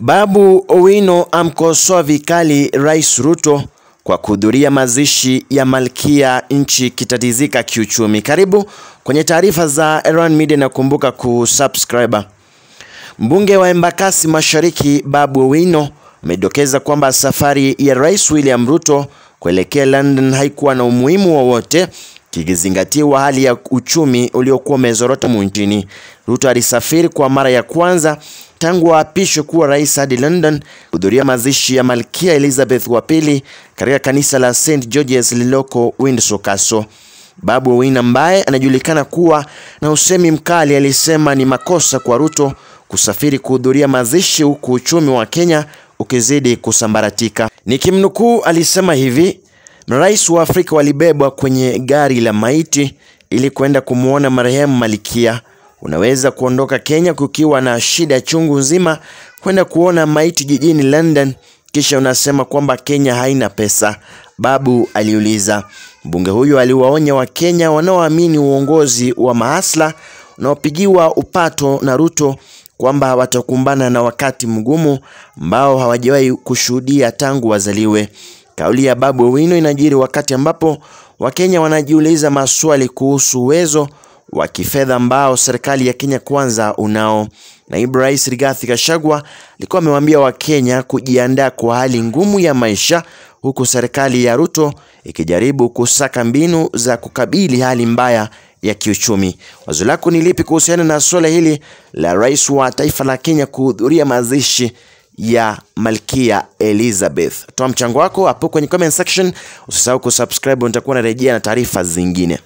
Babu Owino amkosoa vikali Rais Ruto kwa kuhudhuria mazishi ya malkia nchi kitatizika kiuchumi. Karibu kwenye taarifa za Erwan Media na kumbuka kusubscribe. Mbunge wa Embakasi Mashariki Babu Owino amedokeza kwamba safari ya Rais William Ruto kuelekea London haikuwa na umuhimu wowote kikizingatiwa hali ya uchumi uliokuwa umezorota nchini. Ruto alisafiri kwa mara ya kwanza tangu aapishwe kuwa rais hadi London kuhudhuria mazishi ya Malkia Elizabeth wa pili katika kanisa la St George's lililoko Windsor Castle. Babu Owino ambaye anajulikana kuwa na usemi mkali alisema ni makosa kwa Ruto kusafiri kuhudhuria mazishi huku uchumi wa Kenya ukizidi kusambaratika. Nikimnukuu, alisema hivi: marais wa Afrika walibebwa kwenye gari la maiti ili kwenda kumwona marehemu Malkia. Unaweza kuondoka Kenya kukiwa na shida chungu nzima kwenda kuona maiti jijini London, kisha unasema kwamba Kenya haina pesa. Babu aliuliza. Mbunge huyo aliwaonya Wakenya wanaoamini uongozi wa maasla unaopigiwa upato na Ruto kwamba watakumbana na wakati mgumu ambao hawajawahi kushuhudia tangu wazaliwe. Kauli ya Babu Owino inajiri wakati ambapo Wakenya wanajiuliza maswali kuhusu uwezo wa kifedha ambao serikali ya Kenya Kwanza unao. Naibu Rais Rigathi Gachagua alikuwa amewaambia Wakenya kujiandaa kwa hali ngumu ya maisha huku serikali ya Ruto ikijaribu kusaka mbinu za kukabili hali mbaya ya kiuchumi. Wazo lako ni lipi kuhusiana na suala hili la rais wa taifa la Kenya kuhudhuria mazishi ya Malkia Elizabeth? Toa mchango wako hapo kwenye comment section. Usisahau kusubscribe, nitakuwa narejea na taarifa zingine.